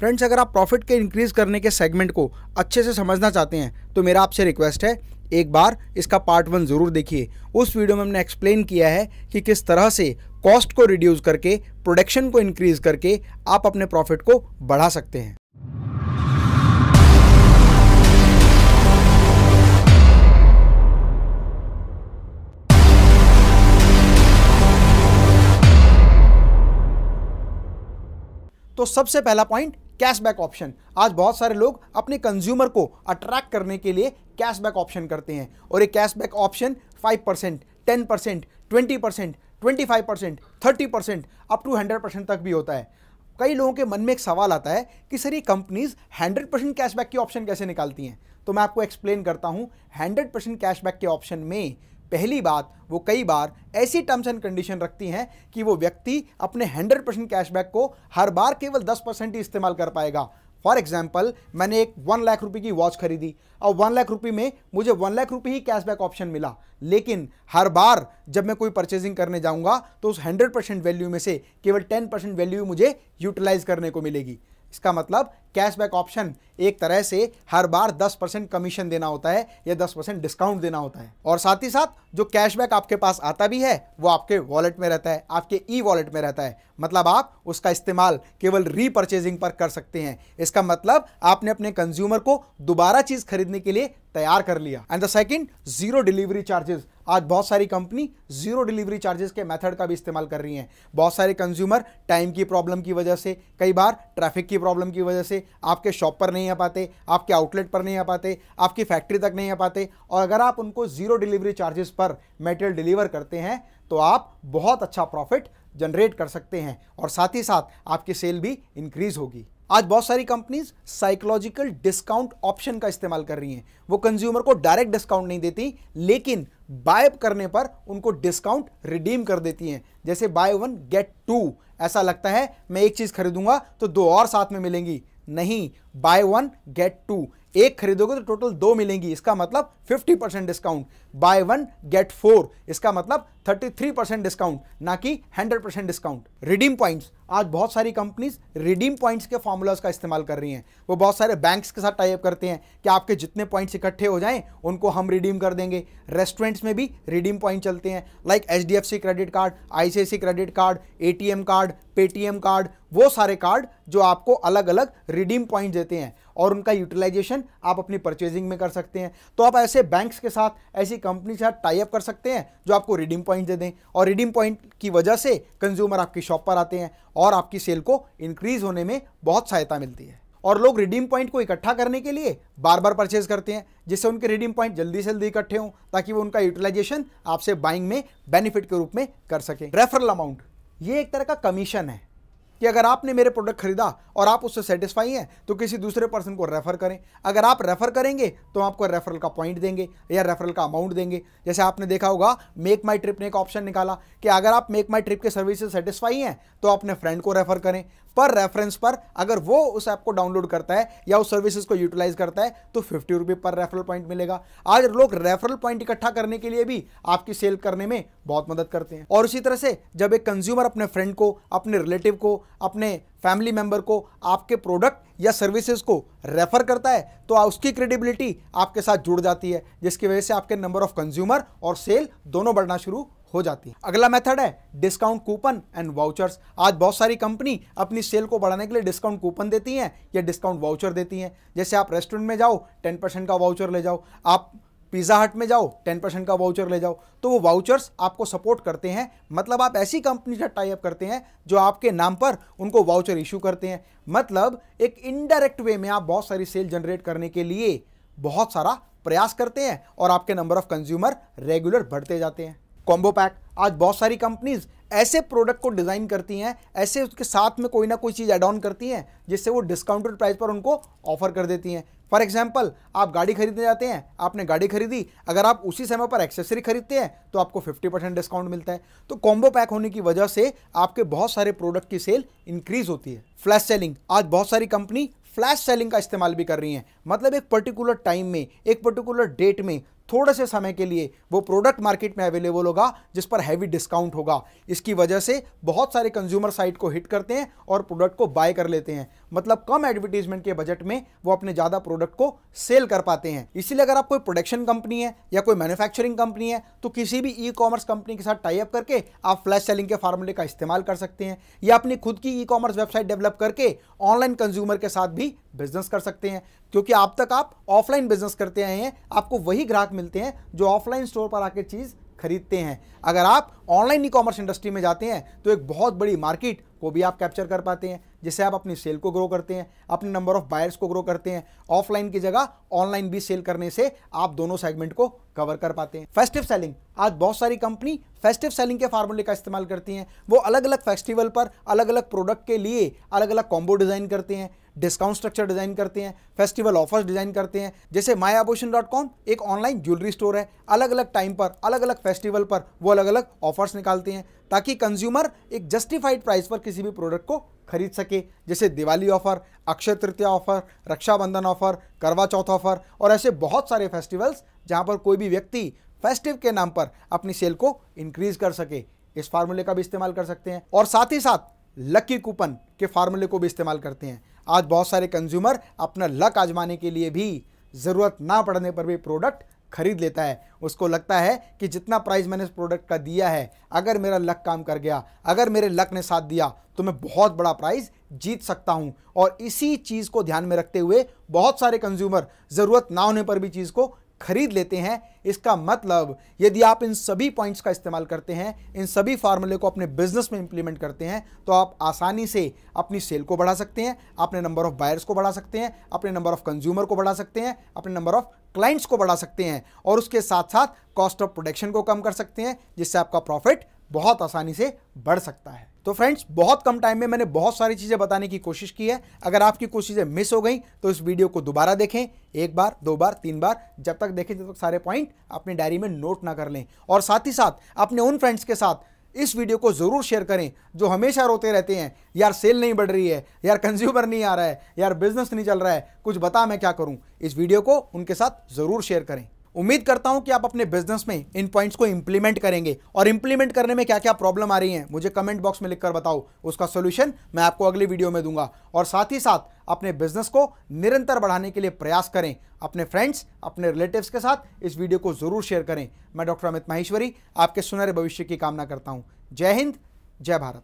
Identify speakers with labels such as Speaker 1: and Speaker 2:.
Speaker 1: friends अगर आप profit के इंक्रीज़ करने के सेगमेंट को अच्छे से समझना चाहते हैं तो मेरा आपसे रिक्वेस्ट है एक बार इसका पार्ट वन ज़रूर देखिए उस वीडियो में हमने एक्सप्लेन किया है कि किस तरह से कॉस्ट को रिड्यूस करके प्रोडक्शन को इंक्रीज़ करके आप अपने प्रॉफिट को बढ़ा सकते हैं तो सबसे पहला पॉइंट कैशबैक ऑप्शन आज बहुत सारे लोग अपने कंज्यूमर को अट्रैक्ट करने के लिए कैशबैक ऑप्शन करते हैं और ये cashback option five percent ten percent twenty percent twenty five percent thirty percent up to hundred percent तक भी होता है कई लोगों के मन में एक सवाल आता है कि सर ये कंपनीज हंड्रेड परसेंट कैशबैक की ऑप्शन कैसे निकालती हैं तो मैं आपको एक्सप्लेन करता हूँ हंड्रेड परसेंट कैशबैक के ऑप्शन में पहली बात वो कई बार ऐसी टर्म्स एंड कंडीशन रखती हैं कि वो व्यक्ति अपने 100 परसेंट कैशबैक को हर बार केवल 10 परसेंट ही इस्तेमाल कर पाएगा फॉर एग्जाम्पल मैंने एक वन लाख रुपये की वॉच खरीदी और वन लाख रुपये में मुझे वन लाख रुपये ही कैशबैक ऑप्शन मिला लेकिन हर बार जब मैं कोई परचेजिंग करने जाऊंगा तो उस हंड्रेड परसेंट वैल्यू में से केवल टेन परसेंट वैल्यू मुझे यूटिलाइज करने को मिलेगी इसका मतलब कैशबैक ऑप्शन एक तरह से हर बार 10 परसेंट कमीशन देना होता है या 10 परसेंट डिस्काउंट देना होता है और साथ ही साथ जो कैशबैक आपके पास आता भी है वो आपके वॉलेट में रहता है आपके ई वॉलेट में रहता है मतलब आप उसका इस्तेमाल केवल रीपरचेजिंग पर कर सकते हैं इसका मतलब आपने अपने कंज्यूमर को दोबारा चीज़ खरीदने के लिए तैयार कर लिया and the second zero delivery charges आज बहुत सारी कंपनी जीरो डिलीवरी चार्जेस के मेथड का भी इस्तेमाल कर रही हैं बहुत सारे कंज्यूमर टाइम की प्रॉब्लम की वजह से कई बार ट्रैफिक की प्रॉब्लम की वजह से आपके शॉप पर नहीं आ पाते आपके आउटलेट पर नहीं आ पाते आपकी फैक्ट्री तक नहीं आ पाते और अगर आप उनको जीरो डिलीवरी चार्जेस पर मेटेरियल डिलीवर करते हैं तो आप बहुत अच्छा प्रॉफिट जनरेट कर सकते हैं और साथ ही साथ आपकी सेल भी इंक्रीज होगी आज बहुत सारी कंपनीज साइकोलॉजिकल डिस्काउंट ऑप्शन का इस्तेमाल कर रही हैं वो कंज्यूमर को डायरेक्ट डिस्काउंट नहीं देती लेकिन बाय करने पर उनको डिस्काउंट रिडीम कर देती हैं जैसे बाय वन गेट टू ऐसा लगता है मैं एक चीज़ खरीदूंगा तो दो और साथ में मिलेंगी नहीं बाय वन गेट टू एक खरीदोगे तो टोटल दो मिलेंगी इसका मतलब 50 percent discount buy one get four इसका मतलब 33 परसेंट डिस्काउंट ना कि 100 परसेंट डिस्काउंट रिडीम पॉइंट्स आज बहुत सारी कंपनीज रिडीम पॉइंट्स के फॉर्मूलाज का इस्तेमाल कर रही हैं वो बहुत सारे बैंक्स के साथ टाइप करते हैं कि आपके जितने पॉइंट्स इकट्ठे हो जाएं उनको हम रिडीम कर देंगे रेस्टोरेंट्स में भी रिडीम पॉइंट चलते हैं like H credit card I credit card A card Paytm card वो सारे कार्ड जो आपको अलग अलग रिडीम पॉइंट देते हैं और उनका यूटिलाइजेशन आप अपनी परचेजिंग में कर सकते हैं तो आप ऐसे बैंक्स के साथ ऐसी कंपनी के साथ टाइप कर सकते हैं जो आपको रिडीम पॉइंट पॉइंट दे दें और रिडीम पॉइंट की वजह से कंज्यूमर आपकी शॉप पर आते हैं और आपकी सेल को इंक्रीज होने में बहुत सहायता मिलती है और लोग रिडीम पॉइंट को इकट्ठा करने के लिए बार बार परचेज करते हैं जिससे उनके रिडीम पॉइंट जल्दी से जल्दी इकट्ठे हों ताकि वो उनका यूटिलाइजेशन आपसे बाइंग में बेनिफिट के रूप में कर सकें रेफरल अमाउंट ये एक तरह का कमीशन है कि अगर आपने मेरे प्रोडक्ट खरीदा और आप उससे सेटिस्फाई हैं तो किसी दूसरे पर्सन को रेफर करें अगर आप रेफर करेंगे तो आपको रेफरल का पॉइंट देंगे या रेफरल का अमाउंट देंगे जैसे आपने देखा होगा मेक माई ट्रिप ने एक ऑप्शन निकाला कि अगर आप मेक माई ट्रिप के सर्विस सेटिस्फाई हैं तो अपने फ्रेंड को रेफर करें पर रेफरेंस पर अगर वो उस ऐप को डाउनलोड करता है या उस सर्विसेज को यूटिलाइज करता है तो फिफ्टी रुपये पर रेफरल पॉइंट मिलेगा आज लोग रेफरल पॉइंट इकट्ठा करने के लिए भी आपकी सेल करने में बहुत मदद करते हैं और उसी तरह से जब एक कंज्यूमर अपने फ्रेंड को अपने रिलेटिव को अपने फैमिली मेंबर को आपके प्रोडक्ट या सर्विसेज को रेफर करता है तो उसकी क्रेडिबिलिटी आपके साथ जुड़ जाती है जिसकी वजह से आपके नंबर ऑफ कंज्यूमर और सेल दोनों बढ़ना शुरू हो जाती है अगला मेथड है डिस्काउंट कूपन एंड वाउचर्स आज बहुत सारी कंपनी अपनी सेल को बढ़ाने के लिए डिस्काउंट कूपन देती हैं या डिस्काउंट वाउचर देती हैं जैसे आप रेस्टोरेंट में जाओ टेन परसेंट का वाउचर ले जाओ आप पिज़्ज़ा हट में जाओ टेन परसेंट का वाउचर ले जाओ तो वो वाउचर्स आपको सपोर्ट करते हैं मतलब आप ऐसी कंपनी से टाई अप करते हैं जो आपके नाम पर उनको वाउचर इशू करते हैं मतलब एक इनडायरेक्ट वे में आप बहुत सारी सेल जनरेट करने के लिए बहुत सारा प्रयास करते हैं और आपके नंबर ऑफ कंज्यूमर रेगुलर बढ़ते जाते हैं कॉम्बो पैक आज बहुत सारी कंपनीज ऐसे प्रोडक्ट को डिज़ाइन करती हैं ऐसे उसके साथ में कोई ना कोई चीज़ एड ऑन करती हैं जिससे वो डिस्काउंटेड प्राइस पर उनको ऑफर कर देती हैं फॉर एग्जाम्पल आप गाड़ी खरीदने जाते हैं आपने गाड़ी खरीदी अगर आप उसी समय पर एक्सेसरी खरीदते हैं तो आपको 50 परसेंट डिस्काउंट मिलता है तो कॉम्बो पैक होने की वजह से आपके बहुत सारे प्रोडक्ट की सेल इंक्रीज होती है फ्लैश सेलिंग आज बहुत सारी कंपनी फ्लैश सेलिंग का इस्तेमाल भी कर रही हैं मतलब एक पर्टिकुलर टाइम में एक पर्टिकुलर डेट में थोड़े से समय के लिए वो प्रोडक्ट मार्केट में अवेलेबल होगा जिस पर हैवी डिस्काउंट होगा इसकी वजह से बहुत सारे कंज्यूमर साइट को हिट करते हैं और प्रोडक्ट को बाय कर लेते हैं मतलब कम एडवर्टीजमेंट के बजट में वो अपने ज़्यादा प्रोडक्ट को सेल कर पाते हैं इसीलिए अगर आप कोई प्रोडक्शन कंपनी है या कोई मैन्युफैक्चरिंग कंपनी है तो किसी भी ई कॉमर्स कंपनी के साथ टाइप करके आप फ्लैश सेलिंग के फार्मूले का इस्तेमाल कर सकते हैं या अपनी खुद की ई कॉमर्स वेबसाइट डेवलप करके ऑनलाइन कंज्यूमर के साथ भी बिजनेस कर सकते हैं क्योंकि आप तक आप ऑफलाइन बिजनेस करते आए हैं आपको वही ग्राहक मिलते हैं जो ऑफलाइन स्टोर पर आकर चीज़ खरीदते हैं अगर आप ऑनलाइन ई कॉमर्स इंडस्ट्री में जाते हैं तो एक बहुत बड़ी मार्केट को भी आप कैप्चर कर पाते हैं जिससे आप अपनी सेल को ग्रो करते हैं अपने नंबर ऑफ बायर्स को ग्रो करते हैं ऑफलाइन की जगह ऑनलाइन भी सेल करने से आप दोनों सेगमेंट को कवर कर पाते हैं फेस्टिव सेलिंग आज बहुत सारी कंपनी फेस्टिव सेलिंग के फार्मूले का इस्तेमाल करती हैं वो अलग अलग फेस्टिवल पर अलग अलग प्रोडक्ट के लिए अलग अलग कॉम्बो डिज़ाइन करते हैं डिस्काउंट स्ट्रक्चर डिज़ाइन करते हैं फेस्टिवल ऑफर्स डिज़ाइन करते हैं जैसे मायाभूषण डॉट कॉम एक ऑनलाइन ज्वेलरी स्टोर है अलग अलग टाइम पर अलग अलग फेस्टिवल पर वो अलग अलग ऑफर्स निकालते हैं ताकि कंज्यूमर एक जस्टिफाइड प्राइस पर किसी भी प्रोडक्ट को खरीद सके जैसे Diwali offer Akshaya Tritiya offer Rakshabandhan offer Karva Chauth offer और ऐसे बहुत सारे फेस्टिवल्स जहाँ पर कोई भी व्यक्ति फेस्टिव के नाम पर अपनी सेल को इंक्रीज कर सके इस फार्मूले का भी इस्तेमाल कर सकते हैं और साथ ही साथ लकी कूपन के फार्मूले को भी इस्तेमाल करते हैं आज बहुत सारे कंज्यूमर अपना लक आजमाने के लिए भी ज़रूरत ना पड़ने पर भी प्रोडक्ट खरीद लेता है उसको लगता है कि जितना प्राइस मैंने इस प्रोडक्ट का दिया है अगर मेरा लक काम कर गया अगर मेरे लक ने साथ दिया तो मैं बहुत बड़ा प्राइस जीत सकता हूं और इसी चीज़ को ध्यान में रखते हुए बहुत सारे कंज्यूमर ज़रूरत ना होने पर भी चीज़ को खरीद लेते हैं इसका मतलब यदि आप इन सभी पॉइंट्स का इस्तेमाल करते हैं इन सभी फार्मूले को अपने बिजनेस में इंप्लीमेंट करते हैं तो आप आसानी से अपनी सेल को बढ़ा सकते हैं अपने नंबर ऑफ बायर्स को बढ़ा सकते हैं अपने नंबर ऑफ कंज्यूमर को बढ़ा सकते हैं अपने नंबर ऑफ क्लाइंट्स को बढ़ा सकते हैं और उसके साथ साथ कॉस्ट ऑफ प्रोडक्शन को कम कर सकते हैं जिससे आपका प्रॉफिट बहुत आसानी से बढ़ सकता है तो फ्रेंड्स बहुत कम टाइम में मैंने बहुत सारी चीज़ें बताने की कोशिश की है अगर आपकी कुछ चीज़ें मिस हो गई तो इस वीडियो को दोबारा देखें एक बार दो बार तीन बार जब तक देखें जब तक सारे पॉइंट अपने डायरी में नोट ना कर लें और साथ ही साथ अपने उन फ्रेंड्स के साथ इस वीडियो को ज़रूर शेयर करें जो हमेशा रोते रहते हैं यार सेल नहीं बढ़ रही है यार कंज्यूमर नहीं आ रहा है यार बिजनेस नहीं चल रहा है कुछ बता मैं क्या करूं इस वीडियो को उनके साथ ज़रूर शेयर करें उम्मीद करता हूं कि आप अपने बिजनेस में इन पॉइंट्स को इंप्लीमेंट करेंगे और इंप्लीमेंट करने में क्या क्या प्रॉब्लम आ रही है मुझे कमेंट बॉक्स में लिखकर बताओ उसका सोल्यूशन मैं आपको अगली वीडियो में दूंगा और साथ ही साथ अपने बिजनेस को निरंतर बढ़ाने के लिए प्रयास करें अपने फ्रेंड्स अपने रिलेटिव्स के साथ इस वीडियो को जरूर शेयर करें मैं डॉक्टर अमित माहेश्वरी आपके सुनहरे भविष्य की कामना करता हूँ जय हिंद जय भारत